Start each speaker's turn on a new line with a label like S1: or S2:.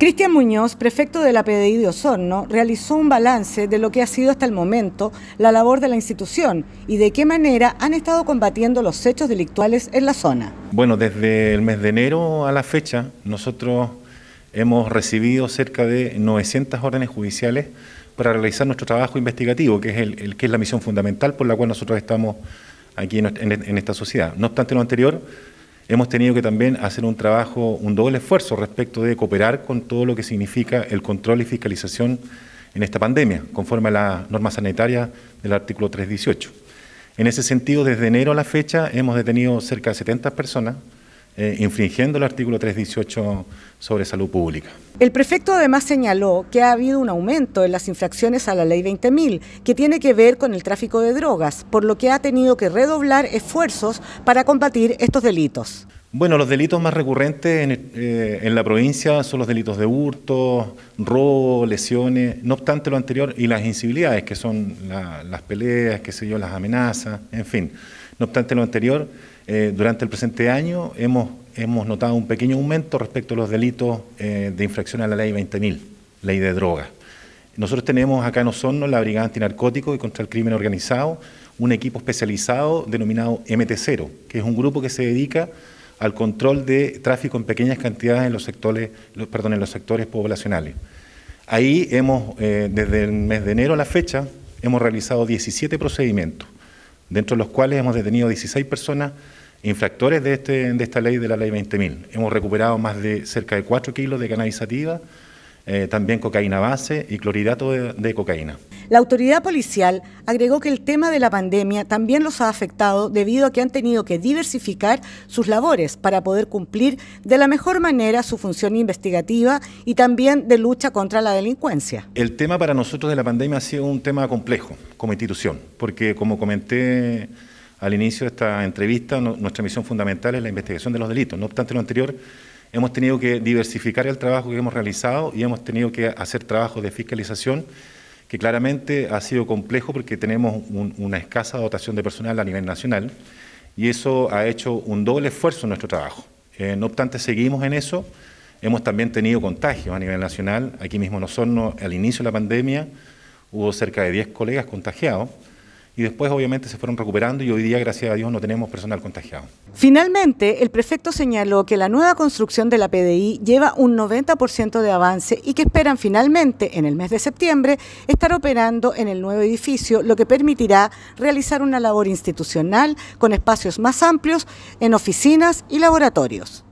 S1: Cristian Muñoz, prefecto de la PDI de Osorno, realizó un balance de lo que ha sido hasta el momento la labor de la institución y de qué manera han estado combatiendo los hechos delictuales en la zona.
S2: Bueno, desde el mes de enero a la fecha, nosotros hemos recibido cerca de 900 órdenes judiciales para realizar nuestro trabajo investigativo, que es, el, que es la misión fundamental por la cual nosotros estamos aquí en esta sociedad. No obstante lo anterior, hemos tenido que también hacer un trabajo, un doble esfuerzo respecto de cooperar con todo lo que significa el control y fiscalización en esta pandemia, conforme a la norma sanitaria del artículo 318. En ese sentido, desde enero a la fecha hemos detenido cerca de 70 personas, eh, infringiendo el artículo 318 sobre salud pública.
S1: El prefecto además señaló que ha habido un aumento en las infracciones a la ley 20.000, que tiene que ver con el tráfico de drogas, por lo que ha tenido que redoblar esfuerzos para combatir estos delitos.
S2: Bueno, los delitos más recurrentes en, eh, la provincia son los delitos de hurto, robo, lesiones, no obstante lo anterior, y las incivilidades, que son las peleas, qué sé yo, las amenazas, en fin. No obstante lo anterior, eh, durante el presente año hemos, hemos notado un pequeño aumento respecto a los delitos eh, de infracción a la ley 20.000, ley de drogas. Nosotros tenemos acá en Osorno la Brigada Antinarcótico y contra el Crimen Organizado, un equipo especializado denominado MT0, que es un grupo que se dedica al control de tráfico en pequeñas cantidades en los sectores, perdón, en los sectores poblacionales. Ahí hemos, eh, desde el mes de enero a la fecha, hemos realizado 17 procedimientos dentro de los cuales hemos detenido 16 personas infractores de, este, de esta ley, de la ley 20.000. Hemos recuperado más de cerca de 4 kilos de cannabisativa, eh, también cocaína base y clorhidrato de cocaína.
S1: La autoridad policial agregó que el tema de la pandemia también los ha afectado debido a que han tenido que diversificar sus labores para poder cumplir de la mejor manera su función investigativa y también de lucha contra la delincuencia.
S2: El tema para nosotros de la pandemia ha sido un tema complejo como institución, porque como comenté al inicio de esta entrevista, nuestra misión fundamental es la investigación de los delitos. No obstante lo anterior, hemos tenido que diversificar el trabajo que hemos realizado y hemos tenido que hacer trabajos de fiscalización que claramente ha sido complejo porque tenemos una escasa dotación de personal a nivel nacional y eso ha hecho un doble esfuerzo en nuestro trabajo. Eh, no obstante, seguimos en eso. Hemos también tenido contagios a nivel nacional. Aquí mismo en Osorno, al inicio de la pandemia, hubo cerca de 10 colegas contagiados y después obviamente se fueron recuperando y hoy día, gracias a Dios, no tenemos personal contagiado.
S1: Finalmente, el prefecto señaló que la nueva construcción de la PDI lleva un 90% de avance y que esperan finalmente, en el mes de septiembre, estar operando en el nuevo edificio, lo que permitirá realizar una labor institucional con espacios más amplios en oficinas y laboratorios.